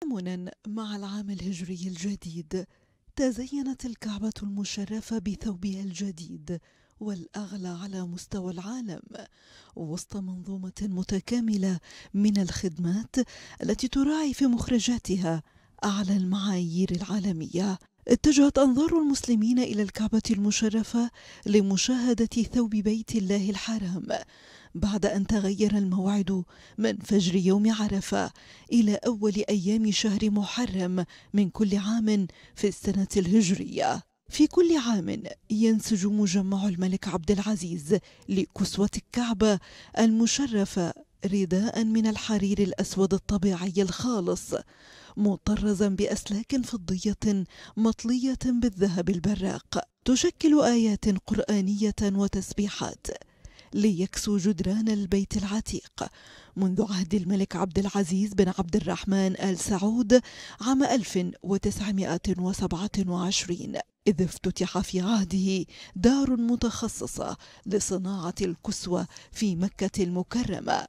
تزامنا مع العام الهجري الجديد تزينت الكعبة المشرفة بثوبها الجديد والأغلى على مستوى العالم وسط منظومة متكاملة من الخدمات التي تراعي في مخرجاتها أعلى المعايير العالمية اتجهت أنظار المسلمين إلى الكعبة المشرفة لمشاهدة ثوب بيت الله الحرام بعد أن تغير الموعد من فجر يوم عرفة إلى أول أيام شهر محرم من كل عام في السنة الهجرية في كل عام ينسج مجمع الملك عبد العزيز لكسوة الكعبة المشرفة رداء من الحرير الأسود الطبيعي الخالص مطرزا بأسلاك فضية مطلية بالذهب البراق تشكل آيات قرآنية وتسبيحات ليكسو جدران البيت العتيق منذ عهد الملك عبد العزيز بن عبد الرحمن آل سعود عام 1927 إذ افتتح في عهده دار متخصصة لصناعة الكسوة في مكة المكرمة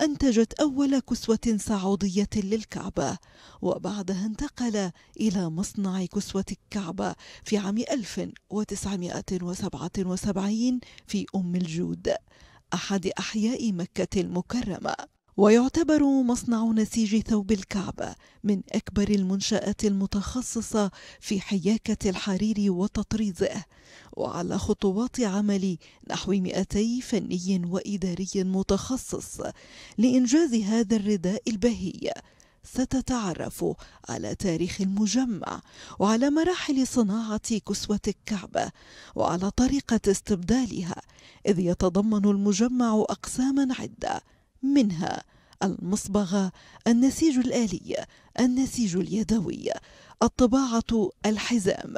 أنتجت أول كسوة سعودية للكعبة وبعدها انتقل إلى مصنع كسوة الكعبة في عام 1977 في أم الجود أحد أحياء مكة المكرمة ويعتبر مصنع نسيج ثوب الكعبة من أكبر المنشآت المتخصصة في حياكة الحرير وتطريزه وعلى خطوات عمل نحو 200 فني وإداري متخصص لإنجاز هذا الرداء البهي ستتعرف على تاريخ المجمع وعلى مراحل صناعة كسوة الكعبة وعلى طريقة استبدالها إذ يتضمن المجمع أقساما عدة منها المصبغة النسيج الآلي النسيج اليدوي الطباعة الحزام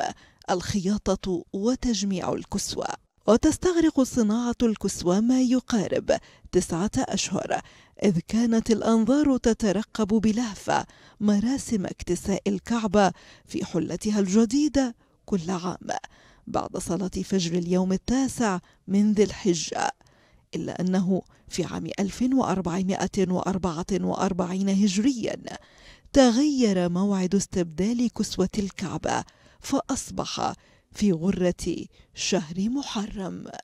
الخياطة وتجميع الكسوة وتستغرق صناعة الكسوة ما يقارب تسعة أشهر إذ كانت الأنظار تترقب بلهفة مراسم اكتساء الكعبة في حلتها الجديدة كل عام بعد صلاة فجر اليوم التاسع من ذي الحجة إلا أنه في عام 1444 هجريا تغير موعد استبدال كسوة الكعبة فأصبح في غرة شهر محرم.